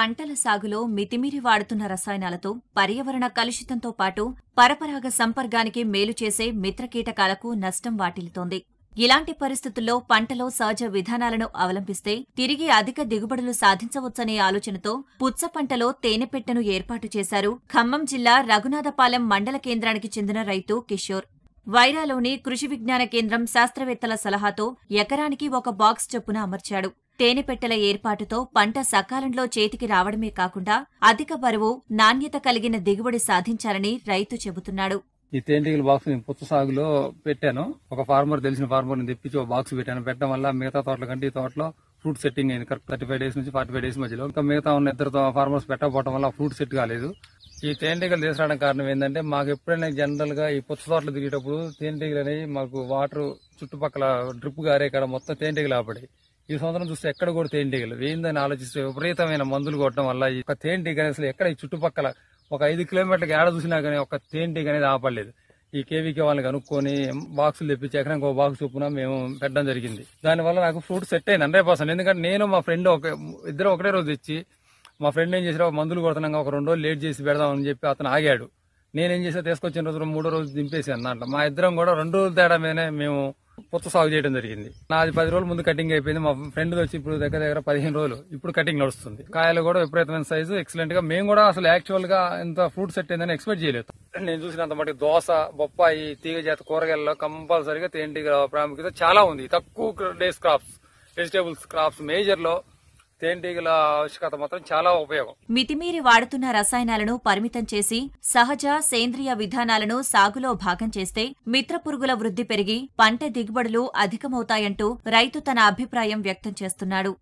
పంటల సాగులో మితిమీరి వాడుతున్న రసాయనాలతో పర్యావరణ కలుషితంతో పాటు పరపరాగ సంపర్గానికి మేలు చేసే మిత్రకీటకాలకు నష్టం వాటిల్లుతోంది ఇలాంటి పరిస్థితుల్లో పంటలో సహజ విధానాలను అవలంబిస్తే తిరిగి అధిక దిగుబడులు సాధించవచ్చనే ఆలోచనతో పుచ్చ పంటలో తేనెపెట్టెను ఏర్పాటు చేశారు ఖమ్మం జిల్లా రఘునాథపాలెం మండల కేంద్రానికి చెందిన రైతు కిషోర్ వైరాలోని కృషి విజ్ఞాన కేంద్రం శాస్త్రవేత్తల సలహాతో ఎకరానికి ఒక బాక్స్ చొప్పున అమర్చాడు తేనెపెట్టెల ఏర్పాటుతో పంట సకాలంలో చేతికి రావడమే కాకుండా అధిక బరువు నాణ్యత కలిగిన దిగుబడి సాధించాలని రైతు చెబుతున్నాడు ఈ తేనెటీగల బాక్స్ నేను పుచ్చ సాగులో పెట్టాను ఒక ఫార్మర్ తెలిసిన ఫార్మర్ తెప్పించి ఒక బాక్స్ పెట్టాను పెట్టడం వల్ల మిగతా తోటల కంటే ఈ తోటలో ఫ్రూట్ సెట్టింగ్ అయింది కరెక్ట్ థర్టీ ఫైవ్ డేస్ నుంచి ఫార్టీ ఫైవ్ డేస్ మధ్యలో ఇంకా మిగతా ఉన్న ఇద్దరు ఫార్మర్స్ పెట్టకపోవడం వల్ల ఫ్రూట్ సెట్ కాలేదు ఈ తేనెటీగలు తీసుకురావడం కారణం ఏంటంటే మాకు ఎప్పుడైనా జనరల్ గా ఈ పుచ్చ తోటలు దిగేటప్పుడు తేనెటీగలు అనేవి మాకు వాటర్ చుట్టుపక్కల డ్రిప్ గారే ఇక్కడ మొత్తం తేనెటీగలు ఆపడాయి ఈ సంవత్సరం చూస్తే ఎక్కడ కూడా తేనెటీగలు ఏందని ఆలోచిస్తే విపరీతమైన మందులు కొట్టడం వల్ల ఈ ఒక తేనెటీగ అసలు ఎక్కడ ఈ చుట్టుపక్కల ఒక ఐదు కిలోమీటర్లకు ఏడ చూసినా కానీ ఒక తేనెటీగ అనేది ఆపడలేదు ఈ కేవీకే వాళ్ళని కనుక్కొని బాక్సులు తెప్పించి ఎకరానికి ఒక బాక్స్ చొప్పున మేము పెట్టడం జరిగింది దానివల్ల నాకు ఫ్రూట్ సెట్ అయింది హండ్రెడ్ పర్సెంట్ ఎందుకంటే నేను మా ఫ్రెండ్ ఒక ఇద్దరు ఒకటే రోజు తెచ్చి మా ఫ్రెండ్ ఏం చేసినా మందులు కొడుతున్నాం ఒక రెండు రోజులు లేట్ చేసి పెడదామని చెప్పి అతను ఆగాడు నేనేం చేసా తీసుకొచ్చిన రోజు మూడో రోజు దింపేసి అన్నమాట మా ఇద్దరం కూడా రెండు రోజుల తేడా మీదనే మేము పొత్త సాగు చేయడం జరిగింది నాది పది రోజుల ముందు కటింగ్ అయిపోయింది మా ఫ్రెండ్ వచ్చి ఇప్పుడు దగ్గర దగ్గర పదిహేను రోజులు ఇప్పుడు కటింగ్ నడుస్తుంది కాయలు కూడా విపరీతమైన సైజు ఎక్సలెంట్ గా మేము కూడా అసలు యాక్చువల్ గా ఇంత ఫ్రూట్ సెట్ అయిందని ఎక్స్పెక్ట్ చేయలేదు నేను చూసినంత మటుకు దోశ బొప్పాయి తీగ జాతి కూరగాయల్లో కంపల్సరిగా తేనెటీగ ప్రాముఖ్యత చాలా ఉంది తక్కువ days crops vegetables crops major లో తేనెటీగల ఆవశ్యకత మాత్రం చాలా ఉపయోగం మితిమీరి వాడుతున్న రసాయనాలను పరిమితం చేసి సహజ సేంద్రియ విధానాలను సాగులో భాగం చేస్తే మిత్ర పురుగుల వృద్ధి పెరిగి పంట దిగుబడులు అధికమవుతాయంటూ రైతు తన అభిప్రాయం వ్యక్తం చేస్తున్నాడు